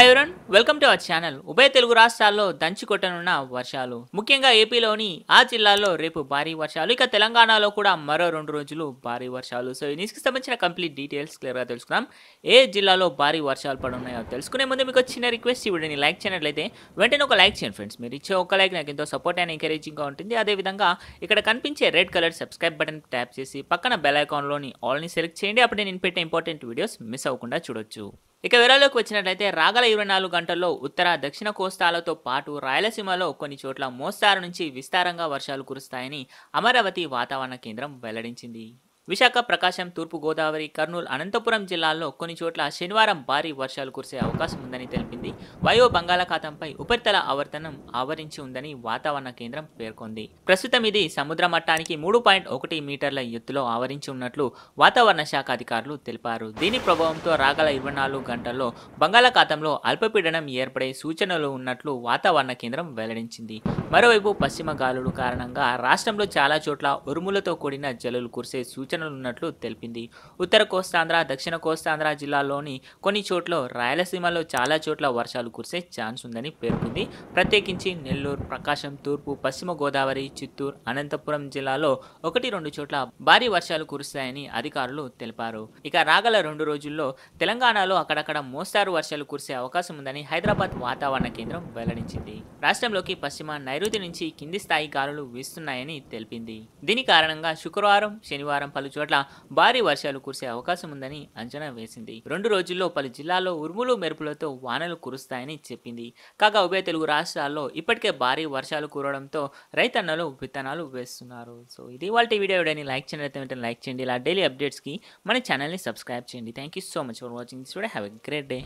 hi everyone welcome to our channel ఉభయ తెలుగు రాష్ట్రాల్లో దంచి కొట్టనున్న వర్షాలు ముఖ్యంగా ఏపీలోని ఆ జిల్లాల్లో రేపు భారీ వర్షాలు ఇక తెలంగాణలో కూడా మరో రెండు రోజులు భారీ వర్షాలు సో ఈ న్యూస్కి సంబంధించిన కంప్లీట్ డీటెయిల్స్ క్లియర్గా తెలుసుకున్నాం ఏ జిల్లాలో భారీ వర్షాలు పడున్నాయో తెలుసుకునే ముందు మీకు చిన్న రిక్వెస్ట్ ఈ వీడియోని లైక్ చేయనట్లయితే వెంటనే ఒక లైక్ చేయండి ఫ్రెండ్స్ మీరు ఇచ్చే ఒక లైక్ నాకు ఎంతో సపోర్ట్ అండ్ ఎంకరేజింగ్గా ఉంటుంది అదేవిధంగా ఇక్కడ కనిపించే red colour subscribe button tap చేసి పక్కన బెల్ ఐకాన్లోని ఆల్ని సెలెక్ట్ చేయండి అప్పుడు నేను పెట్టే ఇంపార్టెంట్ వీడియోస్ మిస్ అవ్వకుండా చూడొచ్చు ఇక వివరాల్లోకి వచ్చినట్లయితే రాగల ఇరవై నాలుగు గంటల్లో ఉత్తర దక్షిణ కోస్తాలతో పాటు రాయలసీమలో కొన్ని చోట్ల మోస్తారు నుంచి విస్తారంగా వర్షాలు కురుస్తాయని అమరావతి వాతావరణ కేంద్రం వెల్లడించింది విశాఖ ప్రకాశం తూర్పుగోదావరి కర్నూలు అనంతపురం జిల్లాల్లో కొన్ని చోట్ల శనివారం భారీ వర్షాలు కురిసే అవకాశం ఉందని తెలిపింది వయో బంగాళాఖాతంపై ఉపరితల ఆవర్తనం ఆవరించి ఉందని వాతావరణ కేంద్రం పేర్కొంది ప్రస్తుతం ఇది సముద్ర మట్టానికి మూడు పాయింట్ ఒకటి మీటర్ల ఎత్తులో ఆవరించి ఉన్నట్లు వాతావరణ శాఖ అధికారులు తెలిపారు దీని ప్రభావంతో రాగల ఇరవై నాలుగు గంటల్లో బంగాళాఖాతంలో అల్పపీడనం ఏర్పడే సూచనలు ఉన్నట్లు వాతావరణ కేంద్రం వెల్లడించింది మరోవైపు పశ్చిమ గాలుడు కారణంగా రాష్ట్రంలో చాలా చోట్ల ఉరుములతో కూడిన జల్లులు కురిసే సూచన సూచనలు ఉన్నట్లు తెలిపింది ఉత్తర కోస్తాంధ్ర దక్షిణ కోస్తాంధ్ర జిల్లాలోని కొన్ని చోట్ల రాయలసీమలో చాలా చోట్ల వర్షాలు కురిసే ఛాన్స్ ఉందని పేర్కొంది ప్రత్యేకించి నెల్లూరు ప్రకాశం తూర్పు పశ్చిమ గోదావరి చిత్తూరు అనంతపురం జిల్లాలో ఒకటి రెండు చోట్ల భారీ వర్షాలు కురుస్తాయని అధికారులు తెలిపారు ఇక రాగల రెండు రోజుల్లో తెలంగాణలో అక్కడక్కడ మోస్తారు వర్షాలు కురిసే అవకాశం ఉందని హైదరాబాద్ వాతావరణ కేంద్రం వెల్లడించింది రాష్ట్రంలోకి పశ్చిమ నైరుతి నుంచి కింది స్థాయి గాలులు వీస్తున్నాయని తెలిపింది దీని కారణంగా శుక్రవారం శనివారం పలు చోట్ల భారీ వర్షాలు కురిసే అవకాశం ఉందని అంచనా వేసింది రెండు రోజుల్లో పలు జిల్లాల్లో ఉరుములు మెరుపులతో వానలు కురుస్తాయని చెప్పింది కాగా ఉభయ తెలుగు రాష్ట్రాల్లో ఇప్పటికే భారీ వర్షాలు కురవడంతో రైతన్నలు విత్తనాలు వేస్తున్నారు సో ఇది వాళ్ళ వీడియో వీడియోని లైక్ చేయండి లైక్ చేయండి ఇలా డైలీ అప్డేట్స్కి మన ఛానల్ని సబ్స్క్రైబ్ చేయండి thank you so much for watching this video have a great day